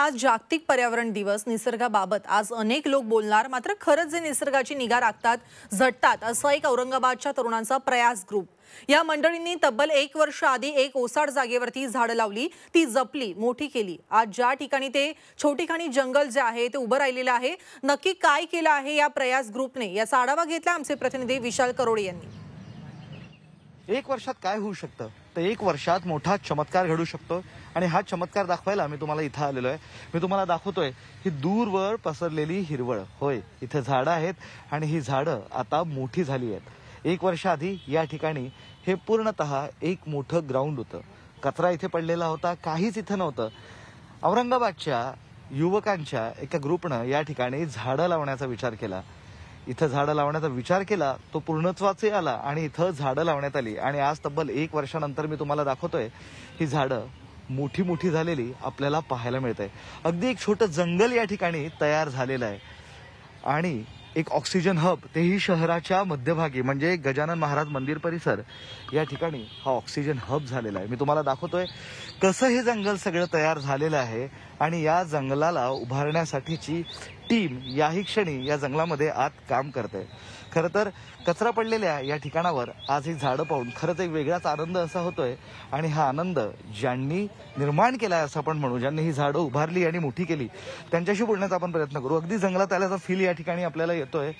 आज जागतिक पर्यावरण दिवस निसर्गाबाबत आज अनेक लोक बोलणार मात्र खरंच जे निसर्गाची निगा राखतात झटतात असा एक औरंगाबादच्या तरुणांचा प्रयास ग्रुप या मंडळींनी तब्बल एक वर्ष आधी एक ओसाड जागेवरती झाडं लावली ती जपली मोठी केली आज ज्या ठिकाणी ते छोटी खाणी जंगल जे आहे ते उभं राहिलेलं आहे नक्की काय केलं आहे या प्रयास ग्रुपने याचा आढावा घेतला आमचे प्रतिनिधी विशाल करोडे यांनी एक वर्षात काय होऊ शकतं तर एक वर्षात मोठा चमत्कार घडू शकतो आणि हा चमत्कार दाखवायला मी तुम्हाला इथं आलेलो आहे मी तुम्हाला दाखवतोय ही दूरवर पसरलेली हिरवळ होय इथे झाडं आहेत आणि ही झाडं आता मोठी झाली आहेत एक वर्षाआधी या ठिकाणी हे पूर्णत एक मोठं ग्राउंड होतं कचरा इथे पडलेला होता काहीच इथं नव्हतं औरंगाबादच्या युवकांच्या एका ग्रुपनं या ठिकाणी झाडं लावण्याचा विचार केला इथं झाडं लावण्याचा विचार केला तो पूर्णत्वाचे आला आणि इथं झाडं लावण्यात आली आणि आज तब्बल एक वर्षानंतर मी तुम्हाला दाखवतोय ही झाडं मोठी मोठी झालेली आपल्याला पाहायला मिळत आहे अगदी एक छोटं जंगल या ठिकाणी तयार झालेलं आहे आणि एक ऑक्सिजन हब तेही शहराच्या मध्यभागी म्हणजे गजानन महाराज मंदिर परिसर या ठिकाणी हा ऑक्सिजन हब झालेला आहे मी तुम्हाला दाखवतोय कसं हे जंगल सगळं तयार झालेलं आहे आणि या जंगलाला उभारण्यासाठीची टीम याही क्षणी या जंगलामध्ये आत काम करते खरं तर कचरा पडलेल्या या ठिकाणावर आज ही झाडं पाहून खरंच एक वेगळाच आनंद असा होतोय आणि हा आनंद ज्यांनी निर्माण केलाय असं आपण म्हणू ज्यांनी ही झाडं उभारली आणि मोठी केली त्यांच्याशी बोलण्याचा आपण प्रयत्न करू अगदी जंगलात आल्याचा फील या ठिकाणी आपल्याला येतोय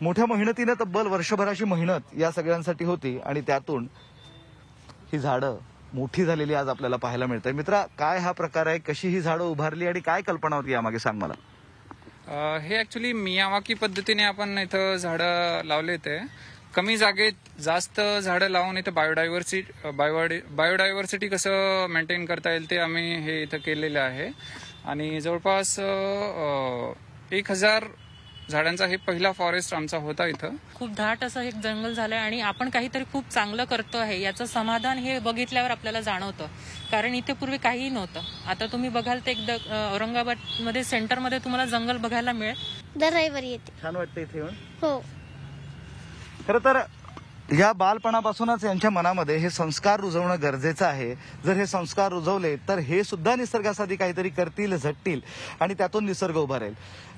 मोठ्या मेहनतीने तब्बल वर्षभराची मेहनत या सगळ्यांसाठी होती आणि त्यातून ही झाडं मोठी झालेली आज आपल्याला पाहायला मिळते मित्रा काय हा प्रकार आहे कशी ही झाडं उभारली आणि काय कल्पना होती यामागे सांग मला हे ॲक्च्युली मियावाकी पद्धतीने आपण इथं झाडं लावले ते कमी जागेत जास्त झाडं लावून इथं बायोडायव्हर्सिटी बायोडायव्हर्सिटी कसं मेंटेन करता येईल ते आम्ही हे इथं केलेलं आहे आणि जवळपास एक हजार झाडांचा हे पहिला फॉरेस्ट आमचा होता इथं खूप धाट असं एक जंगल झालंय आणि आपण काहीतरी खूप चांगलं करतो आहे याचं समाधान हे बघितल्यावर आपल्याला जाणवतं कारण इथे पूर्वी काहीही नव्हतं आता तुम्ही बघाल तर एकदा औरंगाबाद मध्ये सेंटर मध्ये तुम्हाला जंगल बघायला मिळेल दर रविवारी येते छान वाटतं इथे येऊन हो खर तर या बालपणापासूनच यांच्या मनामध्ये हे संस्कार रुजवणं गरजेचं आहे जर हे संस्कार रुजवले तर हे सुद्धा निसर्गासाठी काहीतरी करतील झटतील आणि त्यातून निसर्ग उभारेल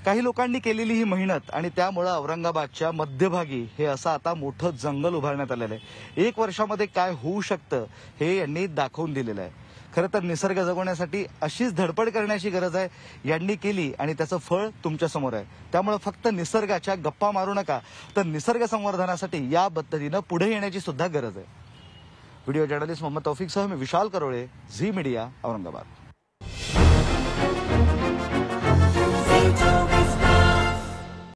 काही लोकांनी केलेली ही मेहनत आणि त्यामुळं औरंगाबादच्या मध्यभागी हे असं आता मोठं जंगल उभारण्यात आलेलं आहे एक वर्षामध्ये काय होऊ शकतं हे यांनी दाखवून दिलेलं आहे खरं तर निसर्ग जगवण्यासाठी अशीच धडपड करण्याची गरज आहे यांनी केली आणि त्याचं फळ तुमच्यासमोर आहे त्यामुळे फक्त निसर्गाच्या गप्पा मारू नका तर निसर्ग संवर्धनासाठी या पद्धतीनं पुढे येण्याची सुद्धा गरज आहे व्हिडिओ जर्नलिस्ट मोहम्मद तौफिकसह मी विशाल करोळे झी मीडिया औरंगाबाद